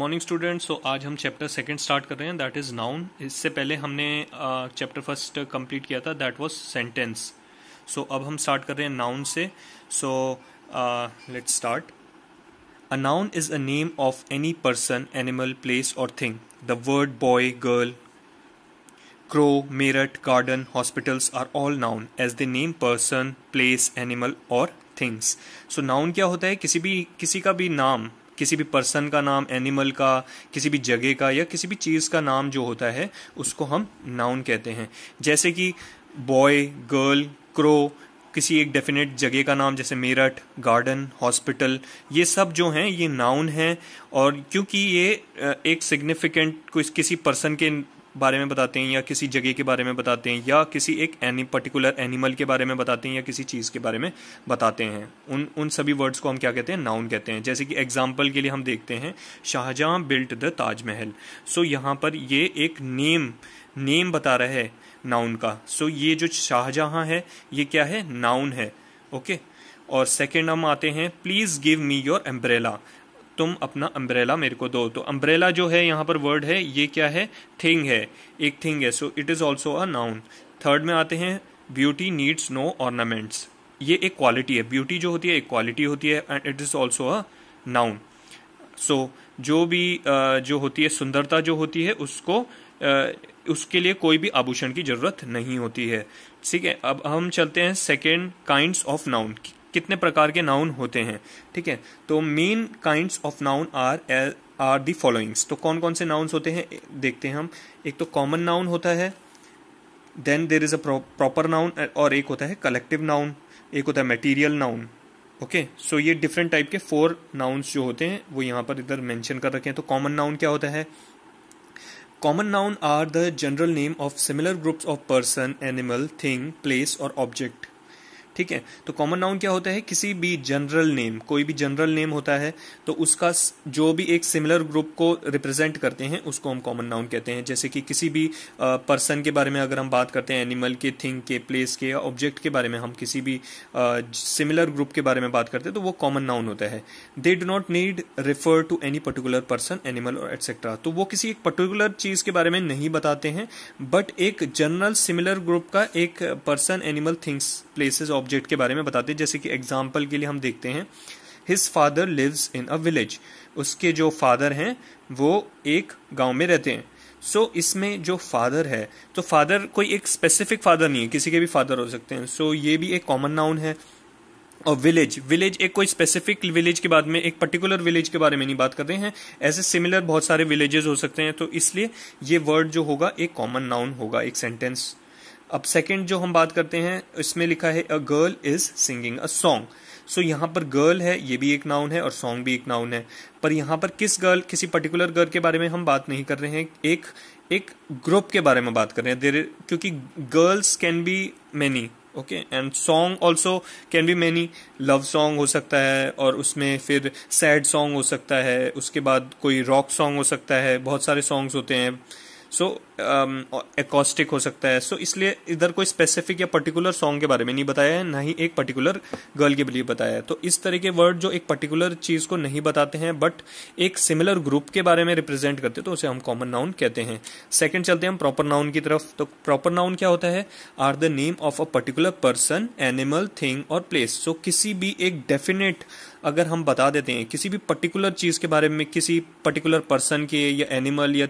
Morning student so आज हम chapter second start कर रहे हैं दैट इज़ नाउन इससे पहले हमने चैप्टर फर्स्ट कंप्लीट किया था दैट वाज सेंटेंस सो अब हम स्टार्ट कर रहे हैं नाउन से so let start a noun is a name of any person animal place और thing the word boy girl crow Meerut garden hospitals are all noun as the name person place animal और things so noun क्या होता है किसी भी किसी का भी नाम किसी भी पर्सन का नाम एनिमल का किसी भी जगह का या किसी भी चीज़ का नाम जो होता है उसको हम नाउन कहते हैं जैसे कि बॉय गर्ल क्रो किसी एक डेफिनेट जगह का नाम जैसे मेरठ गार्डन हॉस्पिटल ये सब जो हैं ये नाउन हैं और क्योंकि ये एक सिग्निफिकेंट किसी पर्सन के बारे में बताते हैं या किसी जगह के बारे में बताते हैं या किसी एक एनी पर्टिकुलर एनिमल के बारे में बताते हैं या किसी चीज़ के बारे में बताते हैं उन उन सभी वर्ड्स को हम क्या कहते हैं नाउन कहते हैं जैसे कि एग्जाम्पल के लिए हम देखते हैं Shahjahan built the Taj Mahal so यहाँ पर ये एक नेम नेम बता रहा है नाउन का सो ये जो शाहजहां है ये क्या है नाउन है ओके और सेकेंड हम आते हैं please give me your umbrella तुम अपना अम्ब्रेला मेरे को दो तो अम्ब्रेला जो है यहाँ पर वर्ड है ये क्या है थिंग है एक थिंग है so it is also a noun third में आते हैं ब्यूटी नीड्स नो ऑर्नामेंट्स ये एक क्वालिटी है ब्यूटी जो होती है एक क्वालिटी होती है and it is also a noun so जो भी जो होती है सुंदरता जो होती है उसको उसके लिए कोई भी आभूषण की जरूरत नहीं होती है ठीक है अब हम चलते हैं सेकेंड काइंड्स ऑफ नाउन कितने प्रकार के नाउन होते हैं ठीक है तो main kind of noun are L are the followings तो कौन कौन से नाउन्स होते हैं देखते हैं हम एक तो कॉमन नाउन होता है then there is a proper noun और एक होता है कलेक्टिव नाउन एक होता है मेटीरियल नाउन ओके सो ये डिफरेंट टाइप के फोर नाउन्स जो होते हैं वो यहाँ पर इधर मेंशन कर रखे हैं तो कॉमन नाउन क्या होता है common noun are the general name of similar groups of person animal thing place और ऑब्जेक्ट ठीक है तो कॉमन नाउन क्या होता है किसी भी जनरल नेम कोई भी जनरल नेम होता है तो उसका जो भी एक सिमिलर ग्रुप को रिप्रेजेंट करते हैं उसको हम कॉमन नाउन कहते हैं जैसे कि किसी भी पर्सन के बारे में अगर हम बात करते हैं एनिमल के थिंग के प्लेस के या ऑब्जेक्ट के बारे में हम किसी भी सिमिलर ग्रुप के बारे में बात करते हैं तो वो कॉमन नाउन होता है they do not need refer to any particular person animal और एटसेट्रा तो वो किसी एक पर्टिकुलर चीज़ के बारे में नहीं बताते हैं बट एक जनरल सिमिलर ग्रुप का एक person animal things places object के बारे में बताते हैं जैसे कि एग्जाम्पल के लिए हम देखते हैं his father lives in a village उसके जो फादर हैं वो एक गांव में रहते हैं सो so, इसमें जो फादर है तो फादर कोई एक स्पेसिफिक फादर नहीं है किसी के भी फादर हो सकते हैं सो so, ये भी एक कॉमन नाउन है और विलेज विलेज एक कोई स्पेसिफिक विलेज के बाद में एक पर्टिकुलर विलेज के बारे में नहीं बात करते हैं ऐसे सिमिलर बहुत सारे विलेजेस हो सकते हैं तो इसलिए ये वर्ड जो होगा एक कॉमन नाउन होगा एक सेंटेंस अब सेकंड जो हम बात करते हैं इसमें लिखा है a girl is singing a song so यहाँ पर गर्ल है ये भी एक नाउन है और सॉन्ग भी एक नाउन है पर यहाँ पर किस गर्ल किसी पर्टिकुलर गर्ल के बारे में हम बात नहीं कर रहे हैं एक एक ग्रुप के बारे में बात कर रहे हैं देर क्योंकि girls can be many okay and song also can be many love song हो सकता है और उसमें फिर सैड सॉन्ग हो सकता है उसके बाद कोई रॉक सॉन्ग हो सकता है बहुत सारे सॉन्ग्स होते हैं सो एकॉस्टिक um, हो सकता है सो so, इसलिए इधर कोई स्पेसिफिक या पर्टिकुलर सॉन्ग के बारे में नहीं बताया है ना ही एक पर्टिकुलर गर्ल के लिए बताया है तो इस तरह के वर्ड जो एक पर्टिकुलर चीज़ को नहीं बताते हैं बट एक सिमिलर ग्रुप के बारे में रिप्रेजेंट करते हैं तो उसे हम कॉमन नाउन कहते हैं सेकेंड चलते हैं हम प्रॉपर नाउन की तरफ तो प्रॉपर नाउन क्या होता है are the name of a particular person animal thing और प्लेस सो किसी भी एक डेफिनेट अगर हम बता देते हैं किसी भी पर्टिकुलर चीज़ के बारे में किसी पर्टिकुलर पर्सन के या एनिमल या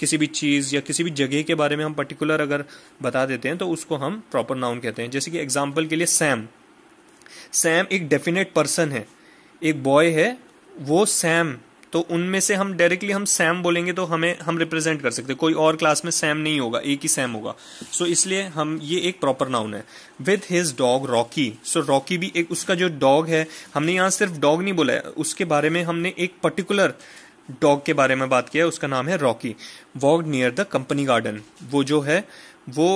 किसी भी चीज़ या किसी भी जगह के बारे में हम पर्टिकुलर अगर बता देते हैं तो उसको हम प्रॉपर नाउन कहते हैं जैसे कि एग्जाम्पल के लिए सैम सैम एक डेफिनेट पर्सन है एक बॉय है वो सैम तो उनमें से हम डायरेक्टली हम सैम बोलेंगे तो हमें हम रिप्रेजेंट कर सकते कोई और क्लास में सैम नहीं होगा एक ही सैम होगा सो so, इसलिए हम ये एक प्रॉपर नाउन है with his dog Rocky so Rocky भी एक उसका जो डॉग है हमने यहाँ सिर्फ डॉग नहीं बोला है उसके बारे में हमने एक पर्टिकुलर डॉग के बारे में बात किया है उसका नाम है Rocky walk near the company garden वो जो है वो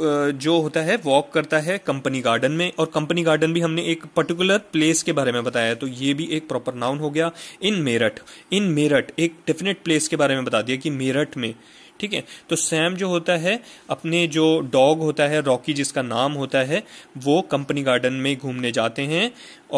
जो होता है वॉक करता है कंपनी गार्डन में और कंपनी गार्डन भी हमने एक पर्टिकुलर प्लेस के बारे में बताया तो ये भी एक प्रॉपर नाउन हो गया इन मेरठ इन मेरठ एक डेफिनेट प्लेस के बारे में बता दिया कि मेरठ में ठीक है तो सैम जो होता है अपने जो डॉग होता है रॉकी जिसका नाम होता है वो कंपनी गार्डन में घूमने जाते हैं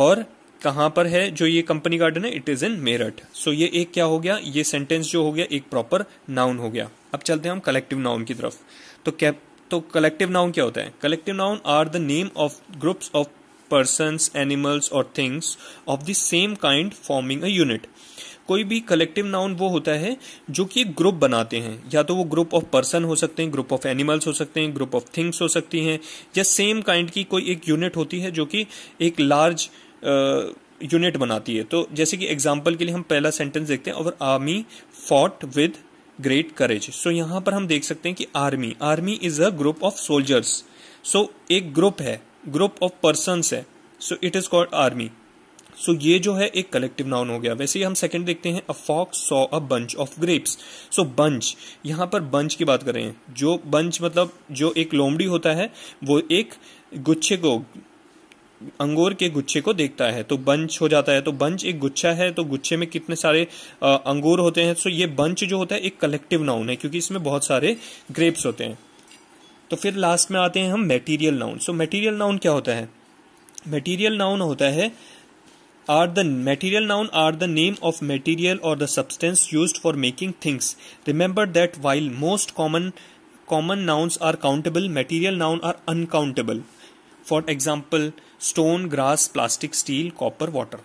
और कहां पर है जो ये कंपनी गार्डन है it is in Meerut so ये एक क्या हो गया ये सेंटेंस जो हो गया एक प्रॉपर नाउन हो गया अब चलते हैं हम कलेक्टिव नाउन की तरफ तो कैप तो कलेक्टिव नाउन क्या होता है collective noun are the name of groups of person animals और things of the same kind forming a unit कोई भी कलेक्टिव नाउन वो होता है जो कि एक ग्रुप बनाते हैं या तो वो ग्रुप ऑफ पर्सन हो सकते हैं ग्रुप ऑफ एनिमल्स हो सकते हैं ग्रुप ऑफ थिंग्स हो सकती हैं या सेम काइंड की कोई एक यूनिट होती है जो कि एक लार्ज यूनिट uh, बनाती है तो जैसे कि एग्जाम्पल के लिए हम पहला सेंटेंस देखते हैं और army fought with great courage so यहाँ पर हम देख सकते हैं कि army army is a group of soldiers so एक ग्रुप है ग्रुप ऑफ पर्सन है so it is called army so ये जो है एक कलेक्टिव नाउन हो गया वैसे ही हम सेकंड देखते हैं a fox saw a bunch of grapes so bunch यहाँ पर बंच की बात कर रहे हैं जो बंच मतलब जो एक लोमड़ी होता है वो एक गुच्छे को अंगूर के गुच्छे को देखता है तो बंच हो जाता है तो बंच एक गुच्छा है तो गुच्छे में कितने सारे अंगूर होते हैं तो ये बंच जो होता है एक कलेक्टिव नाउन है क्योंकि इसमें बहुत सारे ग्रेप्स होते हैं तो फिर लास्ट में आते हैं हम material noun so material noun क्या होता है मेटीरियल नाउन होता है are the material noun are the name of material और the substance use for making things remember that while most common common nouns are countable material noun are uncountable for example stone grass plastic steel copper water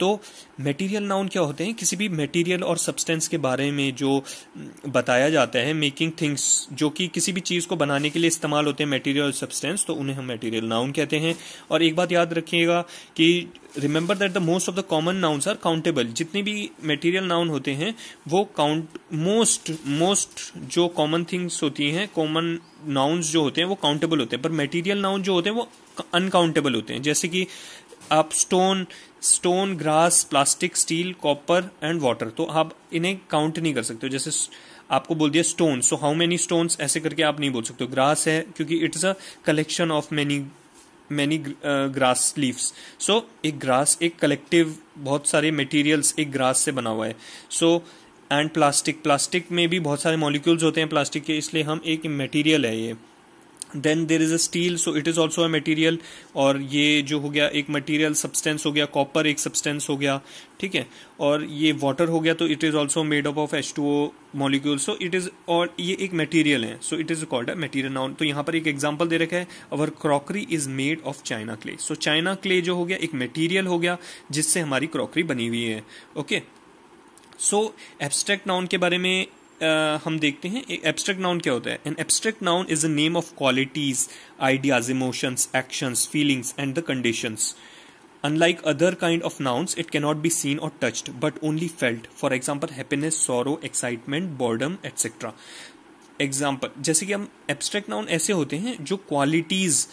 तो material noun क्या होते हैं किसी भी material और substance के बारे में जो बताया जाता है मेकिंग थिंग्स जो कि किसी भी चीज़ को बनाने के लिए इस्तेमाल होते हैं मेटीरियल और सब्सटेंस तो उन्हें हम मेटीरियल नाउन कहते हैं और एक बात याद रखिएगा कि remember that the most of the common nouns are countable जितने भी मेटीरियल नाउन होते हैं वो काउंट मोस्ट मोस्ट जो कॉमन थिंग्स होती हैं कॉमन नाउन्स जो होते हैं वो काउंटेबल होते हैं पर मेटीरियल नाउन जो होते हैं वो अनकाउंटेबल होते हैं जैसे कि आप stone stone grass plastic steel copper and water तो आप इन्हें काउंट नहीं कर सकते हो जैसे आपको बोल दिया stone so how many stone ऐसे करके आप नहीं बोल सकते हो ग्रास है क्योंकि is a collection of many many grass leaves so एक ग्रास एक कलेक्टिव बहुत सारे मटेरियल्स एक ग्रास से बना हुआ है सो एंड प्लास्टिक प्लास्टिक में भी बहुत सारे मॉलिक्यूल्स होते हैं प्लास्टिक के इसलिए हम एक मटेरियल है ये then there is a steel so it is also a material और ये जो हो गया एक मटीरियल सब्सटेंस हो गया कॉपर एक सब्सटेंस हो गया ठीक है और ये वाटर हो गया तो it is also made up of H two O molecule so it is और ये एक मटीरियल है so it is called a material noun तो यहाँ पर एक एग्जाम्पल दे रखा है our crockery is made of china clay so china clay जो हो गया एक मेटीरियल हो गया जिससे हमारी क्रॉकरी बनी हुई है ओके सो एब्स्ट्रैक्ट नाउन के बारे में हम देखते हैं एक एब्स्ट्रैक्ट नाउन क्या होता है an abstract noun is a name of qualities ideas emotions actions feelings and the conditions Unlike other kind of nouns, it cannot be seen और touched, but only felt for example happiness sorrow excitement boredom etcetera example जैसे कि हम abstract noun ऐसे होते हैं जो qualities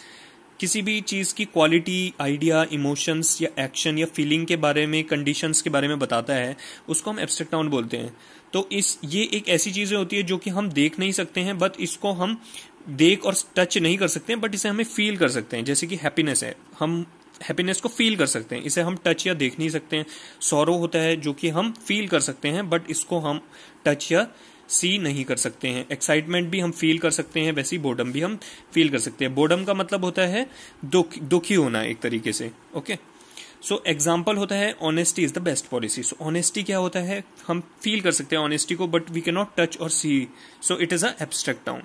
किसी भी चीज की क्वालिटी आइडिया इमोशंस या एक्शन या फीलिंग के बारे में कंडीशंस के बारे में बताता है उसको हम एब्स्ट्रैक्ट नाउन बोलते हैं तो इस ये एक ऐसी चीज़ें होती है जो कि हम देख नहीं सकते हैं बट इसको हम देख और टच नहीं कर सकते हैं बट इसे हमें फील कर सकते हैं जैसे कि हैप्पीनेस है हम हैप्पीनेस को फील कर सकते हैं इसे हम टच या देख नहीं सकते हैं सौरव होता है जो कि हम फील कर सकते हैं बट इसको हम टच या सी नहीं कर सकते हैं एक्साइटमेंट भी हम फील कर सकते हैं वैसे बोर्डम बोडम भी हम फील कर सकते हैं बोडम का मतलब होता है दुख दुखी होना एक तरीके से okay okay? So so, example होता है honesty is the best policy so honesty क्या होता है हम फील कर सकते हैं ऑनेस्टी को बट वी कैनॉट टच और see so it is a noun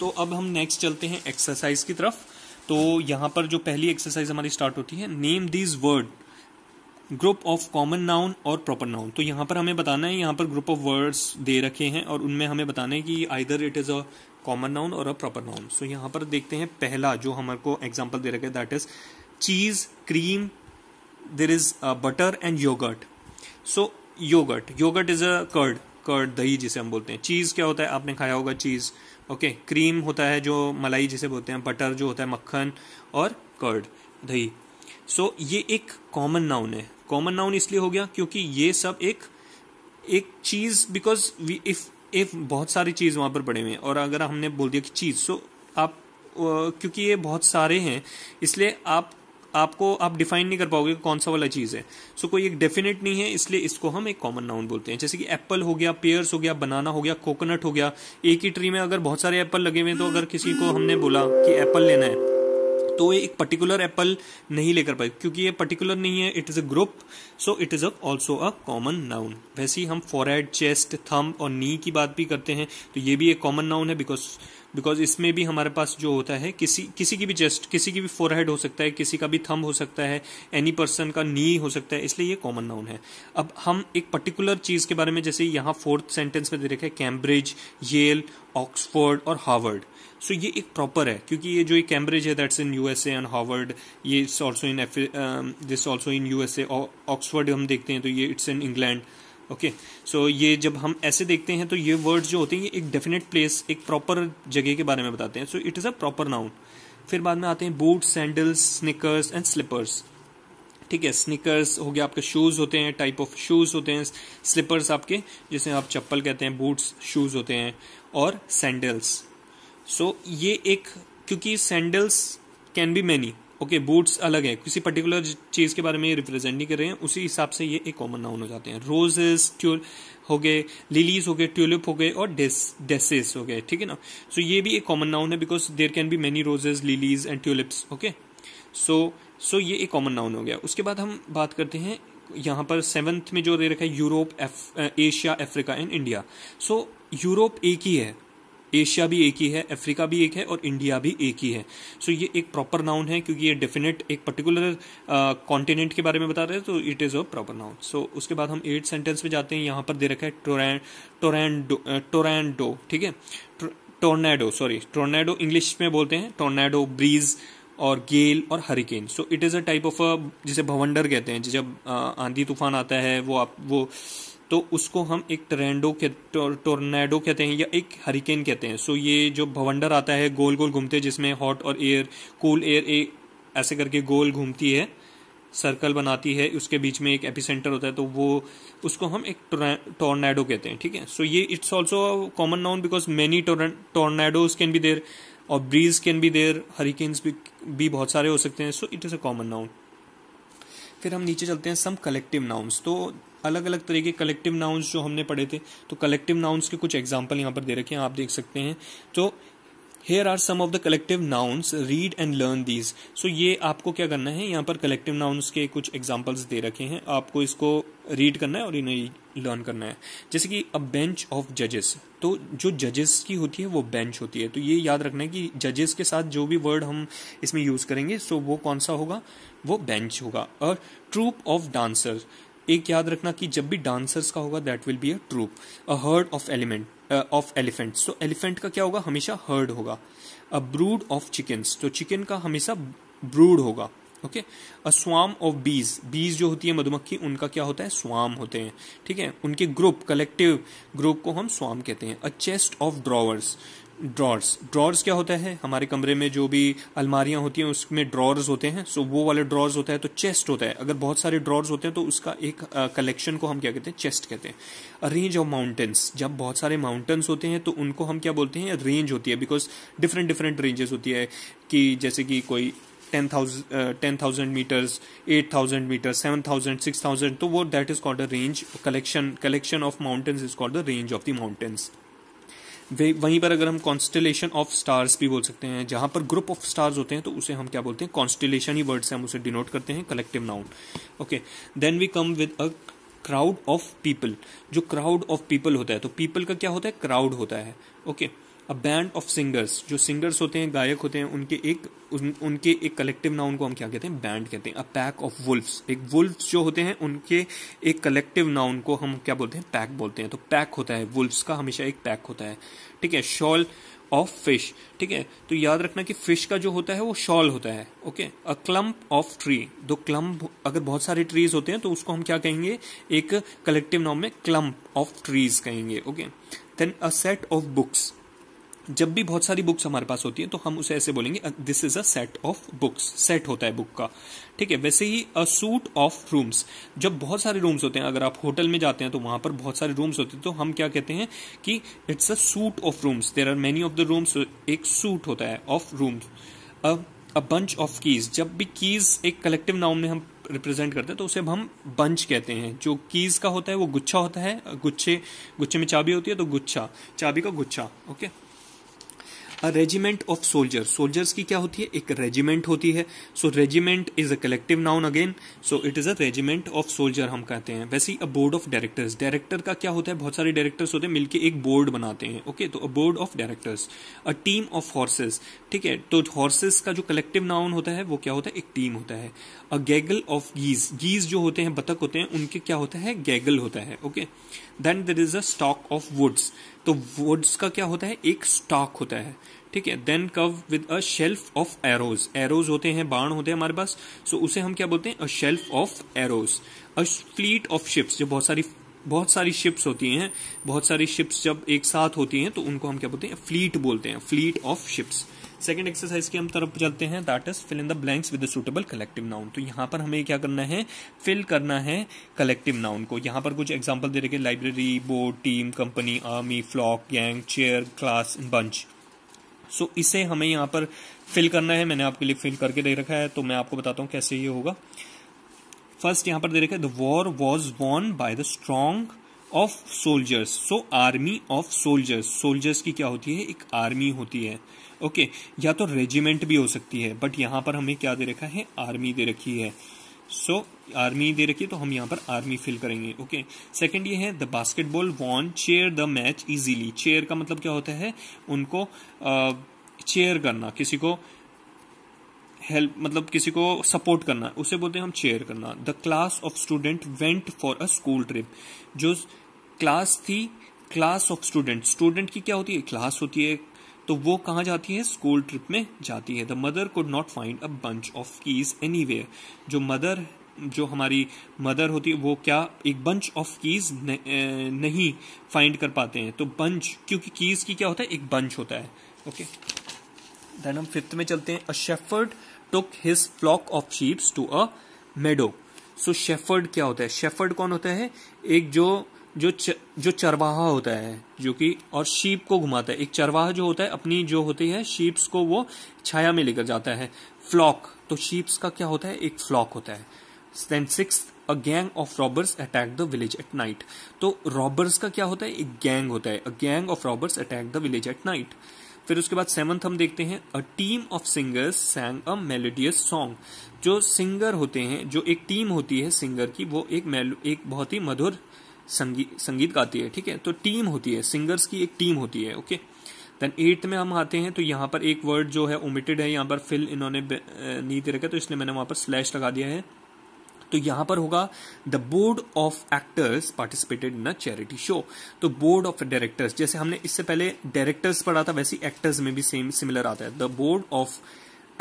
तो अब हम नेक्स्ट चलते हैं एक्सरसाइज की तरफ तो यहाँ पर जो पहली एक्सरसाइज हमारी स्टार्ट होती है name these word group of common noun और प्रॉपर नाउन तो यहाँ पर हमें बताना है यहाँ पर ग्रुप ऑफ वर्ड्स दे रखे हैं और उनमें हमें बताना है कि either it is a common noun or a proper noun so यहाँ पर देखते हैं पहला जो हमारे को एग्जाम्पल दे रखे that is cheese cream there is butter and yogurt so yogurt yogurt is a curd curd दही जिसे हम बोलते हैं चीज़ क्या होता है आपने खाया होगा चीज़ ओके क्रीम होता है जो मलाई जिसे बोलते हैं बटर जो होता है मक्खन और कर्ड दही सो so, ये एक कॉमन नाउन है कॉमन नाउन इसलिए हो गया क्योंकि ये सब एक एक चीज़ बिकॉज वी इफ इफ बहुत सारी चीज़ वहां पर पड़े हुए हैं और अगर हमने बोल दिया कि चीज़ सो so, आप क्योंकि ये बहुत सारे हैं इसलिए आप आपको आप डिफाइन नहीं कर पाओगे कौन सा वाला चीज़ है सो so, कोई एक डेफिनेट नहीं है इसलिए इसको हम एक कॉमन नाउन बोलते हैं जैसे कि एप्पल हो गया पेयर्स हो गया बनाना हो गया कोकोनट हो गया एक ही ट्री में अगर बहुत सारे एप्पल लगे हुए हैं तो अगर किसी को हमने बोला कि एप्पल लेना है तो ये एक पर्टिकुलर एप्पल नहीं लेकर पाए क्योंकि ये पर्टिकुलर नहीं है it is a group so it is also a common noun वैसे ही हम फॉरहेड चेस्ट थंब और नी की बात भी करते हैं तो ये भी एक कॉमन नाउन है बिकॉज बिकॉज इसमें भी हमारे पास जो होता है किसी किसी की भी जस्ट किसी की भी फोर हेड हो सकता है किसी का भी थम हो सकता है एनी पर्सन का नी हो सकता है इसलिए ये कॉमन नाउन है अब हम एक पर्टिकुलर चीज़ के बारे में जैसे यहाँ फोर्थ सेंटेंस में दे रखे कैम्ब्रिज येल ऑक्सफोर्ड और हार्वर्ड सो so, ये एक प्रॉपर है क्योंकि ये जो एक कैम्ब्रिज है that's in USA and Harvard ये it's also in this also in USA Oxford हम देखते हैं तो ये it's in England okay okay. So so, ये जब हम ऐसे देखते हैं तो ये वर्ड्स जो होते हैं ये एक डेफिनेट प्लेस एक प्रॉपर जगह के बारे में बताते हैं so it is a proper noun फिर बाद में आते हैं boot sandals sneakers and slippers ठीक है स्निकर्स हो गया आपके शूज़ होते हैं टाइप ऑफ शूज़ होते हैं स्लिपर्स आपके जिसे आप चप्पल कहते हैं बूट्स शूज़ होते हैं और सैंडल्स सो so, ये एक क्योंकि sandals can be many okay boots अलग है किसी पर्टिकुलर चीज़ के बारे में ये रिप्रेजेंट नहीं कर रहे हैं उसी हिसाब से ये एक कॉमन नाउन हो जाते हैं रोजेस ट्यूल हो गए लिलीज हो गए ट्यूलिप हो गए और डेसेस हो गए ठीक है ना सो so, ये भी एक कॉमन नाउन है because there can be many roses lilies and tulips okay so so ये एक कॉमन नाउन हो गया उसके बाद हम बात करते हैं यहां पर सेवंथ में जो दे रखा है Europe Asia Africa and India so Europe एक ही है एशिया भी एक ही है अफ्रीका भी एक है और इंडिया भी एक ही है सो so, ये एक प्रॉपर नाउन है क्योंकि ये डेफिनेट एक पर्टिकुलर कॉन्टिनेंट uh, के बारे में बता रहे हैं तो it is a proper noun so उसके बाद हम एट सेंटेंस में जाते हैं यहाँ पर दे रखा है टोरैन टोरेंडो टोरेंडो ठीक है टोर्नेडो सॉरी टोर्नेडो इंग्लिश में बोलते हैं टोर्नेडो ब्रीज और गेल और hurricane so it is a type of जिसे भवंडर कहते हैं जब uh, आंधी तूफान आता है वो आप वो तो उसको हम एक टरेंडो के टोर्नेडो कहते हैं या एक हरिकेन कहते हैं सो ये जो भवंडर आता है गोल गोल घूमते जिसमें हॉट और एयर कूल एयर ए ऐसे करके गोल घूमती है सर्कल बनाती है उसके बीच में एक एपिसेंटर होता है तो वो उसको हम एक टोर्नेडो कहते हैं ठीक है सो ये it's also common noun because many tornadoes can be there और breeze can be there hurricanes भी बहुत सारे हो सकते हैं so it is a common noun फिर हम नीचे चलते हैं सम कलेक्टिव नाउन्स तो अलग अलग तरह के कलेक्टिव नाउन्स जो हमने पढ़े थे तो कलेक्टिव नाउन्स के कुछ एग्जाम्पल यहाँ पर दे रखे हैं आप देख सकते हैं तो here are some of the collective nouns read and learn these so ये आपको क्या करना है यहाँ पर कलेक्टिव नाउन्स के कुछ एग्जाम्पल्स दे रखे हैं आपको इसको रीड करना है और इन्हें लर्न करना है जैसे कि अ बेंच ऑफ जजेस तो जो जजेस की होती है वो बेंच होती है तो ये याद रखना है कि जजेस के साथ जो भी वर्ड हम इसमें यूज़ करेंगे सो वो कौन सा होगा वो बेंच होगा और ट्रूप ऑफ डांसर्स एक याद रखना कि जब भी डांसर्स का होगा that will be a troupe a herd of element of elephant तो एलिफेंट का क्या होगा हमेशा हर्ड होगा अ ब्रूड ऑफ चिकन्स तो चिकन का हमेशा ब्रूड होगा ओके अ स्वाम ऑफ बीज बीज जो होती है मधुमक्खी उनका क्या होता है स्वाम होते हैं ठीक है उनके ग्रुप कलेक्टिव ग्रुप को हम स्वाम कहते हैं a chest of drawers drawers drawers क्या होता है हमारे कमरे में जो भी अलमारियाँ होती हैं उसमें ड्रॉर्स होते हैं सो वो वाले ड्रॉर्स होता है तो चेस्ट होता है अगर बहुत सारे ड्रॉर्स होते हैं तो उसका एक कलेक्शन को हम क्या कहते हैं चेस्ट कहते हैं रेंज ऑफ माउंटेन्स जब बहुत सारे माउंटेन्स होते हैं तो उनको हम क्या बोलते हैं रेंज होती है बिकॉज डिफरेंट डिफरेंट रेंजेस होती है कि जैसे कि कोई ten thousand ten thousand metres eight thousand metre seven thousand six thousand तो वो that is called a range collection collection of mountains is called the range of the mountains वहीं पर अगर हम कॉन्स्टिलेशन ऑफ स्टार्स भी बोल सकते हैं जहां पर ग्रुप ऑफ स्टार्स होते हैं तो उसे हम क्या बोलते हैं कॉन्स्टिलेशन ही वर्ड से हम उसे डिनोट करते हैं collective noun okay then we come with a crowd of people जो क्राउड ऑफ पीपल होता है तो पीपल का क्या होता है क्राउड होता है okay okay. A band of singers जो सिंगर्स होते हैं गायक होते हैं उनके एक उन, उनके एक कलेक्टिव नाउन को हम क्या कहते हैं बैंड कहते हैं अ पैक ऑफ वुल्फ्स एक वुल्फ्स जो होते हैं उनके एक कलेक्टिव नाउन को हम क्या बोलते हैं पैक बोलते हैं तो पैक होता है वुल्फ्स का हमेशा एक पैक होता है ठीक है शॉल ऑफ फिश ठीक है तो याद रखना कि फिश का जो होता है वो शॉल होता है okay a clump of tree दो क्लम्प अगर बहुत सारे ट्रीज होते हैं तो उसको हम क्या कहेंगे एक कलेक्टिव नाम में क्लम्प ऑफ ट्रीज कहेंगे okay then a set of books जब भी बहुत सारी बुक्स हमारे पास होती है तो हम उसे ऐसे बोलेंगे this is a set of books set होता है बुक का ठीक है वैसे ही अ सूट ऑफ रूम्स जब बहुत सारे रूम्स होते हैं अगर आप होटल में जाते हैं तो वहां पर बहुत सारे रूम्स होते हैं तो हम क्या कहते हैं कि it's a suite of rooms there are many of the rooms एक सूट होता है of rooms a bunch of keys जब भी कीज एक कलेक्टिव नाउन में हम रिप्रेजेंट करते हैं तो उसे हम बंच कहते हैं जो कीज का होता है वो गुच्छा होता है गुच्छे गुच्छे में चाबी होती है तो गुच्छा चाबी का गुच्छा okay okay? A regiment of soldiers soldiers की क्या होती है एक रेजिमेंट होती है so regiment is a collective noun again so it is a regiment of soldier हम कहते हैं वैसे ही a board of directors director का क्या होता है बहुत सारे डायरेक्टर्स होते हैं मिलकर एक बोर्ड बनाते हैं ओके तो a board of directors a team of horses ठीक है तो हॉर्सेस का जो कलेक्टिव नाउन होता है वो क्या होता है एक टीम होता है अ गैगल ऑफ गीज गीज जो होते हैं बतख होते हैं उनके क्या होता है गैगल होता है okay then there is a stock of woods तो वुड्स का क्या होता है एक स्टॉक होता है ठीक है then come with a shelf of arrows arrows होते हैं बाण होते हैं हमारे पास सो so उसे हम क्या बोलते हैं a shelf of arrows a fleet of ships जो बहुत सारी बहुत सारी शिप्स होती हैं बहुत सारी शिप्स जब एक साथ होती हैं तो उनको हम क्या बोलते हैं फ्लीट बोलते हैं fleet of ships second exercise की हम तरफ चलते हैं that is fill in the blanks with suitable collective noun तो यहाँ पर हमें क्या करना है फिल करना है कलेक्टिव नाउन को यहाँ पर कुछ एग्जाम्पल दे रखे library board team company army flock gang chair class bunch so so, इसे हमें यहाँ पर फिल करना है मैंने आपके लिए फिल करके दे रखा है तो मैं आपको बताता हूँ कैसे ये होगा फर्स्ट यहाँ पर दे रखा है the war was won by the strong of soldiers so army of soldiers soldiers की क्या होती है एक आर्मी होती है ओके या तो रेजिमेंट भी हो सकती है बट यहां पर हमें क्या दे रखा है आर्मी दे रखी है सो so, आर्मी दे रखी है तो हम यहाँ पर आर्मी फिल करेंगे ओके सेकंड ये है the basketball won chair the match easily chair का मतलब क्या होता है उनको चेयर करना किसी को हेल्प मतलब किसी को सपोर्ट करना उसे बोलते हैं हम चेयर करना the class of student went for a school trip जो क्लास थी क्लास ऑफ स्टूडेंट स्टूडेंट की क्या होती है क्लास होती है तो वो कहाँ जाती है स्कूल ट्रिप में जाती है the mother could not find a bunch of keys any जो मदर जो हमारी मदर होती है वो क्या एक बंच ऑफ कीज नहीं फाइंड कर पाते हैं तो बंच क्योंकि कीज की क्या होता है एक बंच होता है ओके देन हम फिफ्थ में चलते हैं a shepherd took his flock of sheeps to a meadow so shepherd क्या होता है शेफर्ड कौन होता है एक जो जो च, जो चरवाहा होता है जो कि और शीप को घुमाता है एक चरवाहा जो होता है अपनी जो होती है शीप्स को वो छाया में लेकर जाता है फ्लॉक तो शीप्स का क्या होता है एक फ्लॉक होता है then six a gang of robbers attack the village at night तो रॉबर्स का क्या होता है एक गैंग होता है a gang of robbers attack the village at night फिर उसके बाद सेवंथ हम देखते हैं a team of singers sang a melodious song जो सिंगर होते हैं जो एक टीम होती है सिंगर की वो एक मेलो एक बहुत ही मधुर संगी, संगीत गाती है ठीक है तो टीम होती है सिंगर्स की एक टीम होती है ओके देन एट्थ में हम आते हैं तो यहाँ पर एक वर्ड जो है ओमिटेड है यहाँ पर फिल इन्होंने नहीं दे रखा तो इसलिए मैंने वहाँ पर स्लैश लगा दिया है तो यहां पर होगा the board of actors participated in a charity show तो बोर्ड ऑफ डायरेक्टर्स जैसे हमने इससे पहले डायरेक्टर्स पढ़ा था वैसे एक्टर्स में भी सेम सिमिलर आता है the board of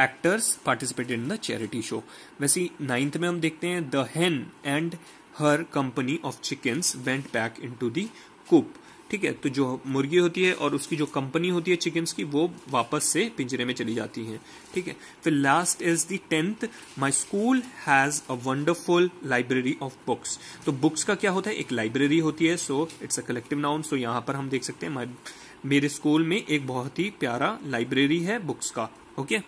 actors participated in the charity show वैसे नाइन्थ में हम देखते हैं the hen and her company of chickens went back in to the coop ठीक है तो जो मुर्गी होती है और उसकी जो कंपनी होती है चिकन्स की वो वापस से पिंजरे में चली जाती है ठीक है फिर last is the tenth my school has a wonderful library of books तो बुक्स का क्या होता है एक लाइब्रेरी होती है so it's a collective noun so यहाँ पर हम देख सकते हैं मेरे स्कूल में एक बहुत ही प्यारा लाइब्रेरी है बुक्स का ओके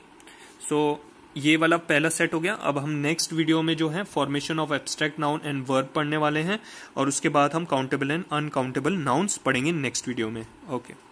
सो so, ये वाला पहला सेट हो गया अब हम नेक्स्ट वीडियो में जो है formation of abstract noun and verb पढ़ने वाले हैं और उसके बाद हम काउंटेबल एंड अनकाउंटेबल नाउन्स पढ़ेंगे नेक्स्ट वीडियो में ओके okay.